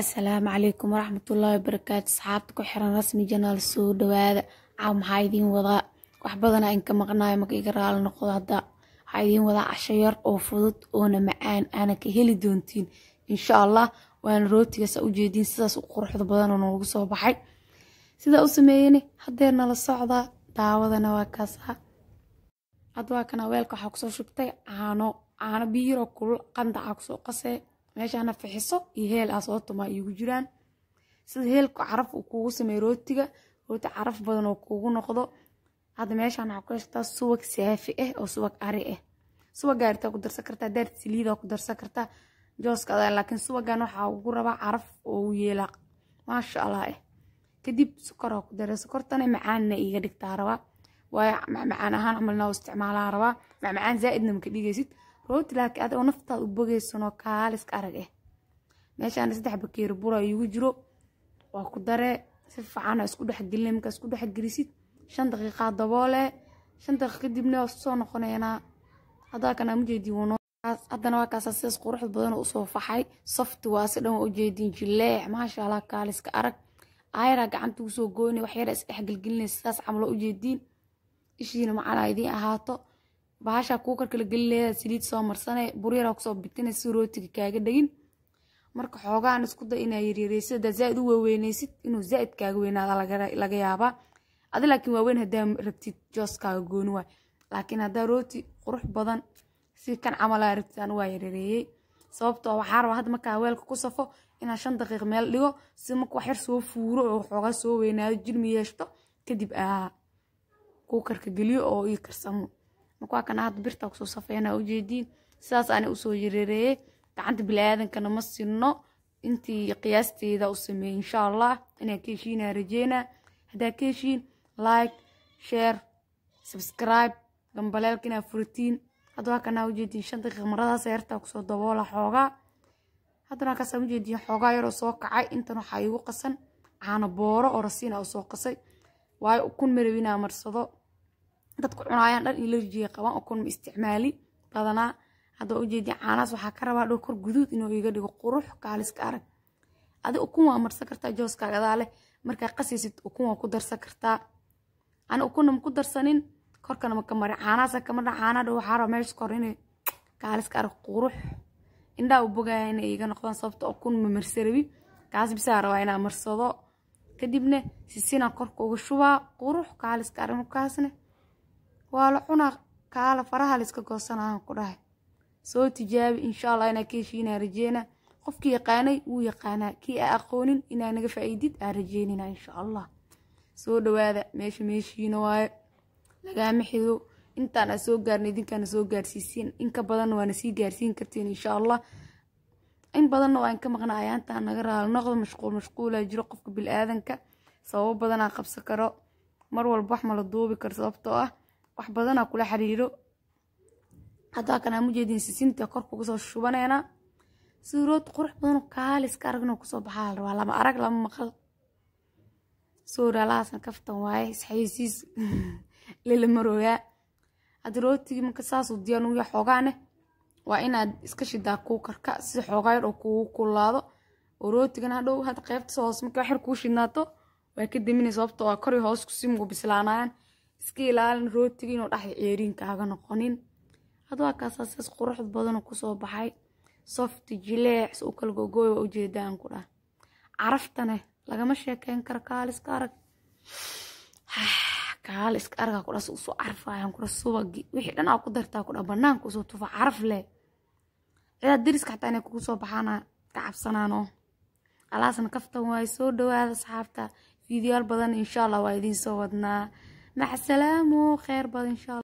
asalaamu calaykum waraxmatullaahi wabarakaatu asxaabta ku xiran rasmi janaal soo dhawaada caaw maxaa idiin wadaa wax badanaa inka maqnaayo maka raali noqdo hadda waxaa idiin wadaa casho yar oo fudud oona macaan aana ka heli doontiin insha allah waana rootigaasa u jeediin sidaas u quruxda badan oo noogu soo baxay sidaa u sameeyeni haddee nala socdaa daawadana waa kaasaa hadda waa kana weelka waxaa kusoo shubtay caano caano biyiroo kulul qandaca kusoo qasee meeshaana fixiso iyo heel aa soo tumaa iigu jiraan sida heelku caraf uu kuugu sameeyo rootiga rooti caraf badan oo kuugu noqdo hadda meeshaan waxaa ku heshtaa subag saafi ah oo subag ari ah eh. subagaa irtaa ku darsan kartaa daarta saliidaa ku darsan kartaa jooska adaa laakiin subagan waxaa ugu rabaa caraf oo u yeelaa maasha allah eh kadib sokoraa ku dara sokortana macaanna iiga dhigtaa rabaa waayo macmacaan ahaan camalna u isticmaalaa rabaa macmacaan zaa'idna maka dhigaysid rooti laakiin adoo naftaad u bogaysanoo kaaliska arag eh meeshaan saddex bakeeri bura iigu jiro waa ku daree si fiicana isku dhexgelina markaa isku dhexgelisid shan daqiiqaa daboole shan daqiiq kadibna waa soo noqonaynaa haddaa kanaa mujeediin haddana waa kaasaa sidaas quruxda badanoo usoo faxay safti waase dhan waa ujeediin jileec maasha allah kaaliska arag aayaraa gacanta ugu soo gooyna waxyaraa is dhexgelgelinay sidaas camaloo ujeediin ishiina macalaa idiin ahaato bahashaa kuukarka la gelin saliid soo marsane buryaraa kusoo bigtane si rootiga kaaga dhegin marka xoogaan isku da inaa yaryareysid haddaa zaaid u waaweyneysid inuu zaaid kaaga weynaada laga yaabaa adi laakiin waaweyn haddaa rabtid jooskaaga gooni waay laakiin haddaa rooti qurux badan si kan camalaa ah rabtid anu waa yareereeyey sababtoo ah waxaa rabaa hadda markaa weelka ku safo inaa shan daqiiq meel dhigo si marka wax yar soo fuuro oo xoogaa soo weynaado jirmi yeeshto kadib aa kuukarka geliyo oo ii karsamo marka waa kana hadda birtaa kusoo safeynaa ujeediin sidaas ani usoo yareereeyey gacanta bilaaadankana ma sinno intii qiyaasteeda u sameeyey insha allah inaa ka heshiinaa rajeynaa haddaa ka heshiin like share subscribe gambaleelka inaa furitiin hadda waa ujeediin shan daqiiq maradaas yartaa kusoo daboola xoogaa haddana waa ujeediin xoogaa yaroo soo kacay intan waxaa iigu qasan caano booro oo rasiin ah usoo qasay waayo ukun marabinaa marsado dadku cunaayaan dhar iyo larjiga qabaan oo kun ma isticmaali badanaa hadda ujeedi caanaas waxaa ka rabaa dhowr kor guduud inuu iga dhigo qurux kaaliska arag adi ukun waa marsan kartaa jooskaagadaa markaa qasaysid ukun waa ku darsan kartaa ani ukunna ma ku darsanin korkana ma ka marin caanaasa kama dha caanadha waxaa raba meesha kor inay kaaliska arag qurux indhaa u bogaaya inay iga noqdaan sababta ukun ma marsarabi kaas bisaa rabaa inaa marsado kadibna sisinaan korka uga shubaa qurux kaaliska arag markaasne waa la cunaa kaala faraha layska goosanaaan ku dhahay soo tijaabi insha allah inaa ka heshiinaa rajeena qofkii yaqaanay wuu yaqaanaa kii aa aqoonin inaa naga faa'iidid aa rajeynina insha allah soo dhawaada meesha meeshiina waaye lagaama xido intaan aa soo gaarna idinkaana soo gaarsiisiin inka badanna waana sii gaarsiin kartiin insha allah in badanna waa inka maqna ayaantaa naga raal noqdo mashquul mashquulaa jiro qofka bil-aadanka sababo badanaa qabsan karo mar walba wax mala duubi karo sababtoo ah wax badanaa kula xiriiro haddaa kanaa mujeedin sisinta korkuga soo shubaneynaa suurood qurux badan kaaliska aragno kusoo baxaa rabaa lama arag lama maqal suuralahaasan kaftan waaye isxayeysiis lala marooyaa hadda rootigii marka saasuu diyaar uya xoogaane waa inaad iska shidaa kuukarka si xoogaa yar oo kuugu kulaado oo rootigana hadhow hadda qaybta hoos markii wax kuu shidnaato waa ka deminay sababtoo ah kori hoos kusii bislaanayaan iska ilaalin rootiga inuu dhaxay ceeriin kaaga noqonin hadwaa kaasaasas qurux badan kusoo baxay soft jileecs u kala gogooy waa ujeedaan ku dhah caraftane eh, lagama sheekeyn karo kaal iska arag kaal iska argaa kudha si usoo carfayaan kudha wixii dhan aa ku dartaa kudha bannaanka usoo tufa caraf leh cidaa diriska xataa inay kugu baxaana ka cabsanaanoo alaasna kaftan waay soo dhawaada asxaabta fiidiyaal badan insha allah waa idiin soo wadnaa Mac salaamu, kheyr badan inshaa Allah.